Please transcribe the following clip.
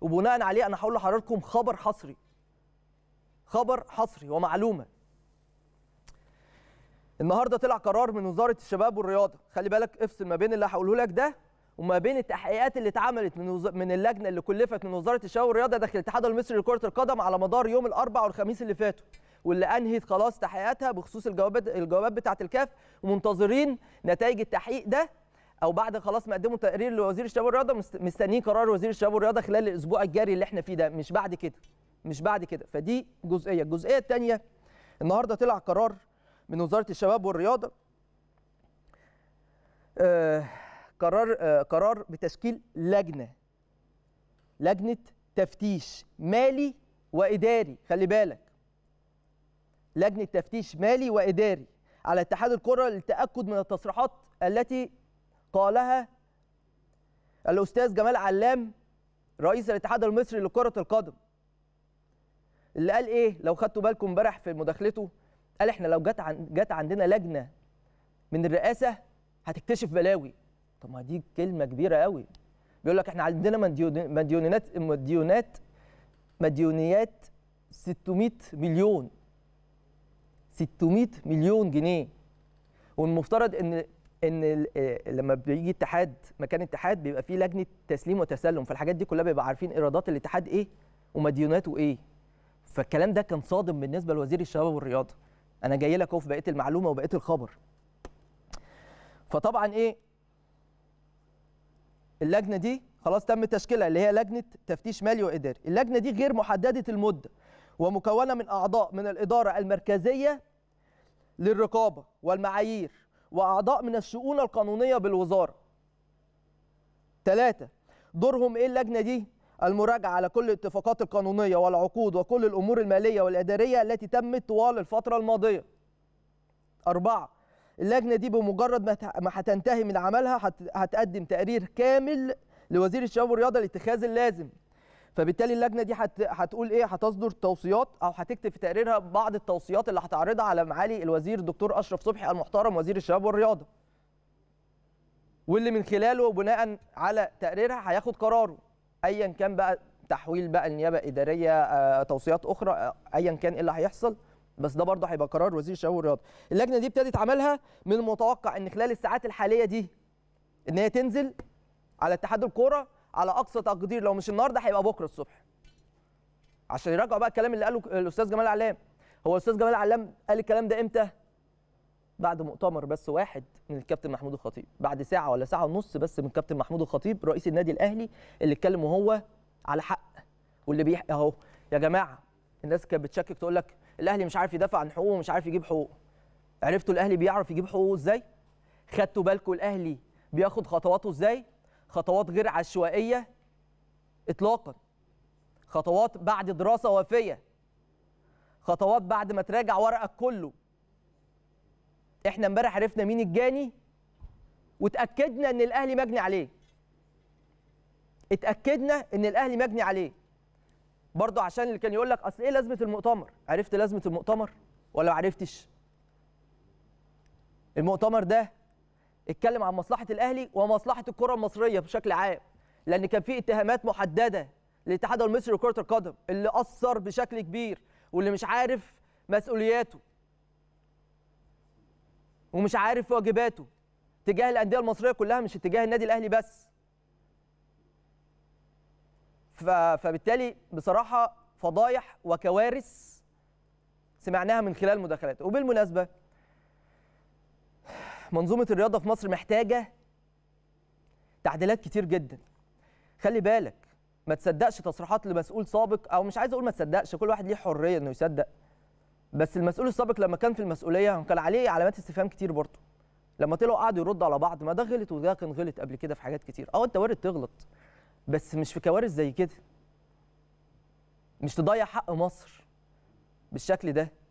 وبناء عليه انا هقول لحضراتكم خبر حصري خبر حصري ومعلومه النهارده طلع قرار من وزاره الشباب والرياضه خلي بالك افصل ما بين اللي هقوله لك ده وما بين التحقيقات اللي اتعملت من وز... من اللجنه اللي كلفت من وزاره الشباب والرياضه داخل الاتحاد المصري لكره القدم على مدار يوم الاربعاء والخميس اللي فاتوا واللي انهت خلاص تحقيقاتها بخصوص الجوابات الجوابات بتاعه الكاف ومنتظرين نتائج التحقيق ده او بعد خلاص ما قدموا تقرير لوزير الشباب والرياضه مستنيين قرار وزير الشباب والرياضه خلال الاسبوع الجاري اللي احنا فيه ده مش بعد كده مش بعد كده فدي جزئيه الجزئيه الثانيه النهارده طلع قرار من وزاره الشباب والرياضه آه، قرار آه، قرار بتشكيل لجنه لجنه تفتيش مالي واداري خلي بالك لجنه تفتيش مالي واداري على اتحاد الكره للتاكد من التصريحات التي قالها الأستاذ جمال علام رئيس الاتحاد المصري لكرة القدم اللي قال إيه لو خدتوا بالكم امبارح في مداخلته قال إحنا لو جت عن جت عندنا لجنة من الرئاسة هتكتشف بلاوي طب ما دي كلمة كبيرة قوي بيقول لك إحنا عندنا مديونات مديونات مديونيات 600 مليون 600 مليون جنيه والمفترض ان ان آه، لما بيجي اتحاد مكان اتحاد بيبقى فيه لجنه تسليم وتسلم فالحاجات دي كلها بيبقى عارفين ايرادات الاتحاد ايه ومديوناته ايه فالكلام ده كان صادم بالنسبه لوزير الشباب والرياضه انا جاي لك اهو في بقيه المعلومه وبقيه الخبر فطبعا ايه اللجنه دي خلاص تم تشكيلها اللي هي لجنه تفتيش مالي واداري اللجنه دي غير محدده المده ومكونه من اعضاء من الاداره المركزيه للرقابه والمعايير وأعضاء من الشؤون القانونية بالوزارة ثلاثة دورهم إيه اللجنة دي؟ المراجعة على كل الاتفاقات القانونية والعقود وكل الأمور المالية والإدارية التي تمت طوال الفترة الماضية أربعة اللجنة دي بمجرد ما هتنتهي من عملها هتقدم تقرير كامل لوزير الشباب والرياضة لاتخاذ اللازم فبالتالي اللجنه دي هت... هتقول ايه هتصدر توصيات او هتكتب في تقريرها بعض التوصيات اللي هتعرضها على معالي الوزير الدكتور اشرف صبحي المحترم وزير الشباب والرياضه واللي من خلاله بناء على تقريرها هياخد قراره ايا كان بقى تحويل بقى النيابه اداريه آه، توصيات اخرى آه، ايا كان ايه اللي هيحصل بس ده برضه هيبقى قرار وزير الشباب والرياضه اللجنه دي ابتدت عملها من المتوقع ان خلال الساعات الحاليه دي ان هي تنزل على اتحاد الكوره على اقصى تقدير لو مش النهارده هيبقى بكره الصبح عشان يراجعوا بقى الكلام اللي قاله الاستاذ جمال علام هو الاستاذ جمال علام قال الكلام ده امتى بعد مؤتمر بس واحد من الكابتن محمود الخطيب بعد ساعه ولا ساعه ونص بس من الكابتن محمود الخطيب رئيس النادي الاهلي اللي اتكلم وهو على حق واللي بيح اهو يا جماعه الناس كانت بتشكك تقول لك الاهلي مش عارف يدافع عن حقوقه ومش عارف يجيب حقوقه عرفتوا الاهلي بيعرف يجيب حقوقه ازاي خدتوا بالكم الاهلي بياخد خطواته ازاي خطوات غير عشوائيه اطلاقا خطوات بعد دراسه وافيه خطوات بعد ما تراجع ورقك كله احنا امبارح عرفنا مين الجاني وتاكدنا ان الاهلي مجني عليه اتاكدنا ان الاهلي مجني عليه برضه عشان اللي كان يقول لك اصل ايه لازمه المؤتمر عرفت لازمه المؤتمر ولا ما عرفتش المؤتمر ده اتكلم عن مصلحه الاهلي ومصلحه الكره المصريه بشكل عام لان كان في اتهامات محدده للاتحاد المصري لكره القدم اللي اثر بشكل كبير واللي مش عارف مسؤولياته ومش عارف واجباته تجاه الانديه المصريه كلها مش اتجاه النادي الاهلي بس فبالتالي بصراحه فضايح وكوارث سمعناها من خلال مداخلاته وبالمناسبه منظومه الرياضه في مصر محتاجه تعديلات كتير جدا خلي بالك ما تصدقش تصريحات لمسؤول سابق او مش عايز اقول ما تصدقش كل واحد ليه حريه انه يصدق بس المسؤول السابق لما كان في المسؤوليه كان عليه علامات استفهام كتير برضه لما طلعوا قعدوا يردوا على بعض ما ده غلط وده كان غلط قبل كده في حاجات كتير اه انت وارد تغلط بس مش في كوارث زي كده مش تضيع حق مصر بالشكل ده